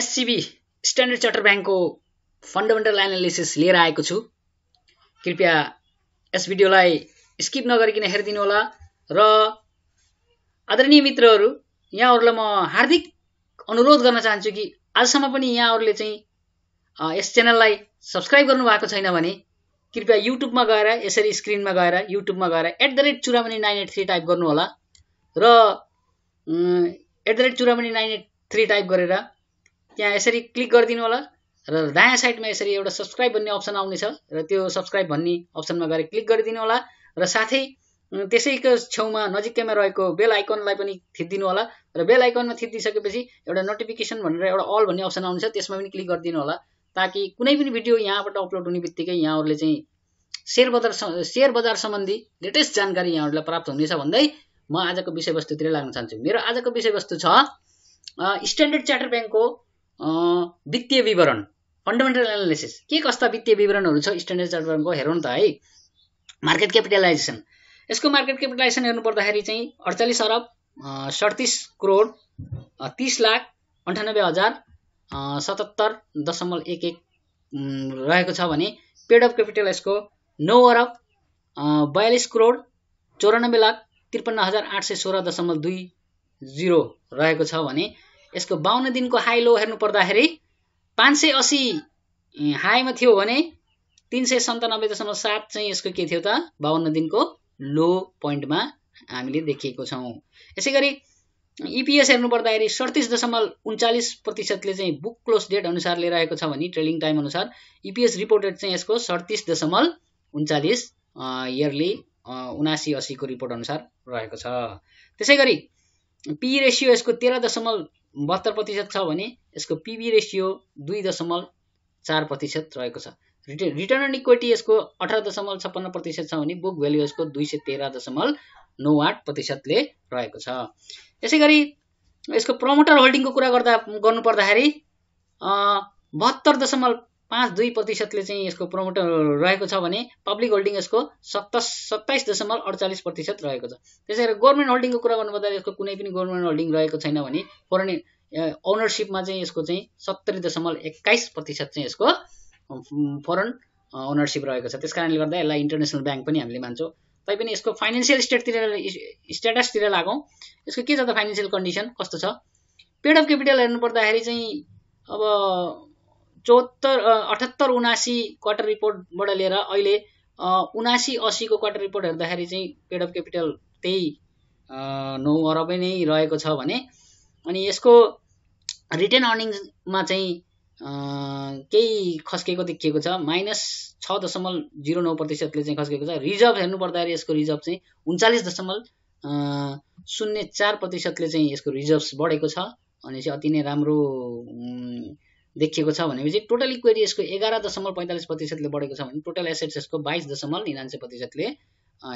एससिबी standard chartered ब्याङ्कको fundamental analysis लिएर आएको छु कृपया यस भिडियोलाई स्किप नगरिकन हेरिदिनु होला र आदरणीय मित्रहरू यहाँहरूलाई म हार्दिक अनुरोध गर्न चाहन्छु कि आजसम्म पनि यहाँहरूले चाहिँ यस च्यानललाई सब्सक्राइब गर्नुभएको छैन भने कृपया युट्युबमा गएर यसरी स्क्रिनमा गएर युट्युबमा गएर at the rate Churamani nine eight three type गर्नुहोला र at the rate Churamani nine eight three type गरेर त्यहाँ यसरी क्लिक गरिदिनु होला र दायाँ साइडमा यसरी एउटा सब्सक्राइब भन्ने अप्सन आउनेछ र त्यो सब्सक्राइब भन्ने अप्सनमा गएर क्लिक गरिदिनु होला र साथै त्यसैको छेउमा नजिकैमा रहेको बेल आइकनलाई पनि थिचिदिनु होला र बेल आइकनमा थिचिदिइसकेपछि एउटा नोटिफिकेसन भनेर एउटा अल भन्ने अप्सन आउनेछ त्यसमा पनि क्लिक गरिदिनु होला ताकि कुनै पनि भिडियो यहाँबाट अपलोड हुने बित्तिकै यहाँहरूले चाहिँ सेयर बजार सेयर बजार सम्बन्धी लेटेस्ट जानकारी यहाँहरूलाई प्राप्त हुनेछ भन्दै म आजको विषयवस्तुतिर लाग्न चाहन्छु मेरो आजको विषयवस्तु छ स्ट्यान्डर्ड चार्टर ब्याङ्कको वित्तीय विवरण फन्डामेन्टल एनालिसिस के कस्ता वित्तीय विवरणहरू छ स्ट्यान्डर्ड चार्ट ब्याङ्कको हेरौँ त है मार्केट क्यापिटलाइजेसन यसको मार्केट क्यापिटलाइजेसन हेर्नु पर्दाखेरि चाहिँ अडचालिस अरब सडतिस करोड तिस लाख अन्ठानब्बे हजार सतहत्तर दशमलव एक एक रहेको छ भने पेड अफ क्यापिटल यसको नौ अरब बयालिस करोड चौरानब्बे लाख त्रिपन्न हजार आठ सय सोह्र दशमलव दुई जिरो रहेको छ भने यसको बाहन्न दिनको हाई लो हेर्नु पर्दाखेरि पाँच सय असी हाईमा थियो भने तिन सय सन्तानब्बे दशमलव सात चाहिँ यसको के थियो त बाहन्न दिनको लो पोइन्टमा हामीले देखिएको छौँ यसै गरी इपिएस हेर्नु पर्दाखेरि सडतिस दशमलव उन्चालिस प्रतिशतले चाहिँ बुक क्लोज डेट अनुसार लिएर आएको छ भने ट्रेडिङ टाइम अनुसार इपिएस रिपोर्टेड चाहिँ यसको सडतिस दशमलव उन्चालिस इयरली उनासी असीको रिपोर्ट अनुसार रहेको छ त्यसै गरी पी रेसियो यसको तेह्र दशमलव बहत्तर प्रतिशत छ भने यसको पिबी रेसियो दुई दशमलव चार प्रतिशत रहेको छ रिटर्न रिटर्न अन इक्विटी यसको अठार दशमलव छप्पन्न प्रतिशत छ भने बुक भेल्यु यसको दुई सय तेह्र दशमलव नौ आठ प्रतिशतले रहेको छ यसै गरी यसको प्रमोटर होल्डिङको कुरा गर्दा गर्नुपर्दाखेरि बहत्तर दशमलव पाँच दुई प्रतिशतले चाहिँ यसको प्रमोटर रहेको छ भने पब्लिक होल्डिङ यसको सत्ताइस सत्ताइस दशमलव अडचालिस प्रतिशत रहेको छ त्यसै गरी गभर्मेन्ट होल्डिङको कुरा गर्नुपर्दा यसको कुनै पनि गभर्मेन्ट होल्डिङ रहेको छैन भने फरेन ओनरसिपमा चाहिँ यसको चाहिँ सत्तरी दशमलव एक्काइस प्रतिशत चाहिँ यसको फरेन ओनरसिप रहेको छ त्यस कारणले गर्दा यसलाई इन्टरनेसनल ब्याङ्क पनि हामीले मान्छौँ तैपनि यसको फाइनेन्सियल स्टेटतिर स्ट्याटसतिर लागौँ यसको के छ त फाइनेन्सियल कन्डिसन कस्तो छ पेड अफ क्यापिटल हेर्नु पर्दाखेरि चाहिँ अब चौहत्तर अठहत्तर उनासी क्वार्टर रिपोर्टबाट लिएर अहिले उनासी असीको क्वार्टर रिपोर्ट हेर्दाखेरि चाहिँ पेड अफ क्यापिटल त्यही नौ अरबै नै रहेको छ भने अनि यसको रिटर्न अर्निङ्समा चाहिँ केही खस्केको देखिएको छ माइनस छ दशमलव जिरो नौ प्रतिशतले चाहिँ खस्केको छ रिजर्भ हेर्नु पर्दाखेरि यसको रिजर्भ चाहिँ उन्चालिस दशमलव शून्य चार प्रतिशतले चाहिँ यसको रिजर्भ बढेको छ अनि चाहिँ अति नै राम्रो देखिएको छ भनेपछि टोटल इक्वेरी यसको एघार दशमलव पैँतालिस प्रतिशतले बढेको छ भने टोटल एसेट्स यसको बाइस दशमलव निनान्से प्रतिशतले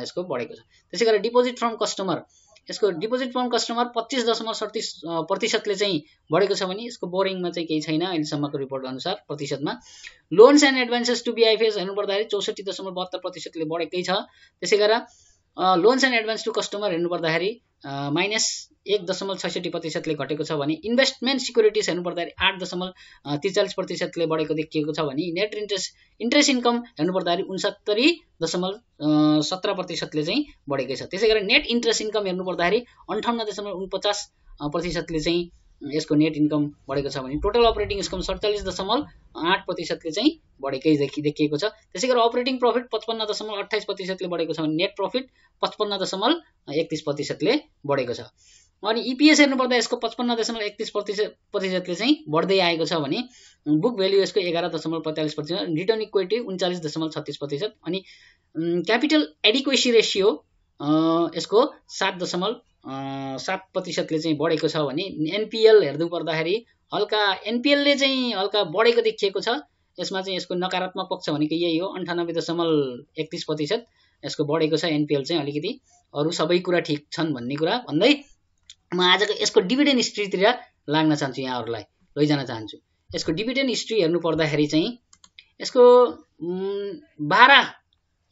यसको बढेको छ त्यसै गरेर डिपोजिट फ्रम कस्टमर यसको डिपोजिट फ्रम कस्टमर पच्चिस दशमलव सडतिस प्रतिशतले चाहिँ बढेको छ भने यसको बोरिङमा चाहिँ केही छैन अहिलेसम्मको रिपोर्ट अनुसार प्रतिशतमा loans and advances to BFIs हेर्नुपर्दाखेरि चौसठी दशमलव बहत्तर प्रतिशतले बढेकै छ त्यसै गरेर loans and advance to customer हेर्नुपर्दाखेरि माइनस एक दशमलव छैसठी प्रतिशतले घटेको छ भने इन्भेस्टमेन्ट सिक्युरिटिज हेर्नु पर्दाखेरि आठ दशमलव त्रिचालिस प्रतिशतले बढेको देखिएको छ भने नेट इन्ट्रेस्ट इन्ट्रेस्ट इन्कम हेर्नु पर्दाखेरि उन्सत्तरी दशमलव सत्र प्रतिशतले चाहिँ बढेकै छ त्यसै गरेर नेट इन्ट्रेस्ट इन्कम हेर्नु पर्दाखेरि अन्ठाउन्न दशमलव उनपचास प्रतिशतले चाहिँ यसको नेट इन्कम बढेको छ भने टोटल अपरेटिङ इन्कम सडचालिस दशमलव आठ प्रतिशतले चाहिँ बढेकै देखि देखिएको छ त्यसै गरी अपरेटिङ प्रफिट पचपन्न दशमलव अठाइस प्रतिशतले बढेको छ भने नेट प्रफिट पचपन्न दशमलव एकतिस प्रतिशतले बढेको छ अनि इपिएस e हेर्नुपर्दा यसको पचपन्न दशमलव एकतिस प्रतिशत प्रतिशतले चाहिँ बढ्दै आएको छ भने बुक भ्याल्यु यसको एघार दशमलव पैँतालिस प्रतिशत रिटर्न इक्वेटी उन्चालिस दशमलव छत्तिस प्रतिशत अनि क्यापिटल एडिक्वेसी रेसियो यसको सात दशमलव सात प्रतिशतले चाहिँ बढेको छ भने एनपिएल हेर्नु पर्दाखेरि हल्का एनपिएलले चाहिँ हल्का बढेको देखिएको छ यसमा चाहिँ यसको नकारात्मक पक्ष भनेको यही हो अन्ठानब्बे दशमलव एकतिस प्रतिशत यसको बढेको छ एनपिएल चाहिँ अलिकति अरू सबै कुरा ठिक छन् भन्ने कुरा भन्दै म आजको यसको डिभिडेन्ड हिस्ट्रीतिर लाग्न चाहन्छु यहाँहरूलाई लैजान चाहन्छु यसको डिभिडेन्ड हिस्ट्री हेर्नु पर्दाखेरि चाहिँ यसको बाह्र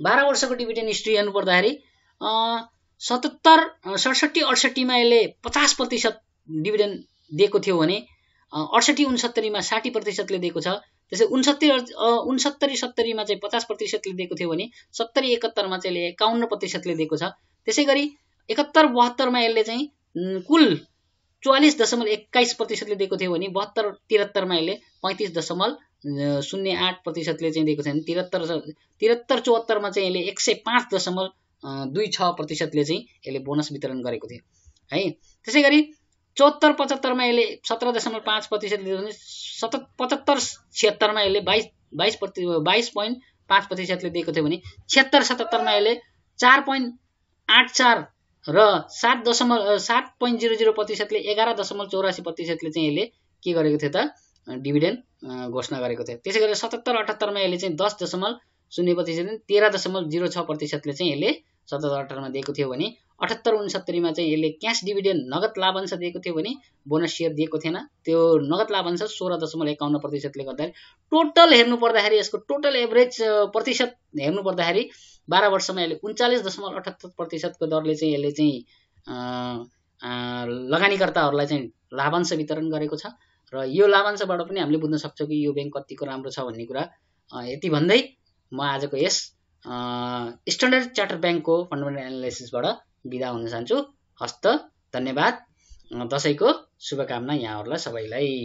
बाह्र वर्षको डिभिडेन्ड हिस्ट्री हेर्नु पर्दाखेरि सतहत्तर सडसठी अडसट्ठीमा यसले पचास प्रतिशत डिभिडेन्ड दिएको थियो भने अडसट्ठी उन्सत्तरीमा साठी प्रतिशतले दिएको छ त्यसै उन्सत्तरी उन्सत्तरी सत्तरीमा चाहिँ पचास प्रतिशतले दिएको थियो भने सत्तरी एकहत्तरमा चाहिँ यसले एकाउन्न प्रतिशतले दिएको छ त्यसै गरी एकहत्तर बहत्तरमा यसले चाहिँ कुल चौवालिस दशमलव एक्काइस प्रतिशतले दिएको थियो भने बहत्तर तिहत्तरमा यसले पैँतिस दशमलव शून्य आठ प्रतिशतले चाहिँ दिएको छ भने तिहत्तर तिहत्तर चौहत्तरमा चाहिँ यसले एक सय पाँच दशमलव दुई छ प्रतिशतले चाहिँ यसले बोनस वितरण गरेको थियो है त्यसै गरी चौहत्तर पचहत्तरमा यसले सत्र दशमलव पाँच प्रतिशत लियो भने सत पचहत्तर छिहत्तरमा यसले बाइस बाइस प्रति बाइस पोइन्ट पाँच प्रतिशतले दिएको थियो भने छिहत्तर सतहत्तरमा यसले चार पोइन्ट आठ चार र सात दशमलव सात पोइन्ट जिरो जिरो प्रतिशतले एघार दशमलव चौरासी प्रतिशतले चाहिँ यसले के गरेको थियो त डिभिडेन्ड घोषणा गरेको थियो त्यसै गरेर सतहत्तर अठहत्तरमा यसले चाहिँ दस दशमलव शून्य प्रतिशत तेह्र दशमलव जिरो छ प्रतिशतले चाहिँ यसले सतहत्तर अठारमा दिएको थियो भने अठहत्तर उनसत्तरीमा चाहिँ यसले क्यास डिभिडेन्ड नगद लाभांश दिएको थियो भने बोनस सेयर दिएको थिएन त्यो नगद लाभांश सोह्र दशमलव एकाउन्न प्रतिशतले गर्दाखेरि टोटल हेर्नु पर्दाखेरि यसको टोटल एभरेज प्रतिशत हेर्नु पर्दाखेरि बाह्र वर्षमा यसले उन्चालिस दशमलव अठहत्तर प्रतिशतको दरले चाहिँ यसले चाहिँ लगानीकर्ताहरूलाई चाहिँ लाभांश वितरण गरेको छ र यो लाभांशबाट पनि हामीले बुझ्न सक्छौँ कि यो ब्याङ्क कतिको राम्रो छ भन्ने कुरा यति भन्दै म आजको यस स्ट्यान्डर्ड चार्टर ब्याङ्कको फन्डामेन्टल एनालाइसिसबाट बिदा हुन चाहन्छु हस्त धन्यवाद दसैँको शुभकामना यहाँहरूलाई सबैलाई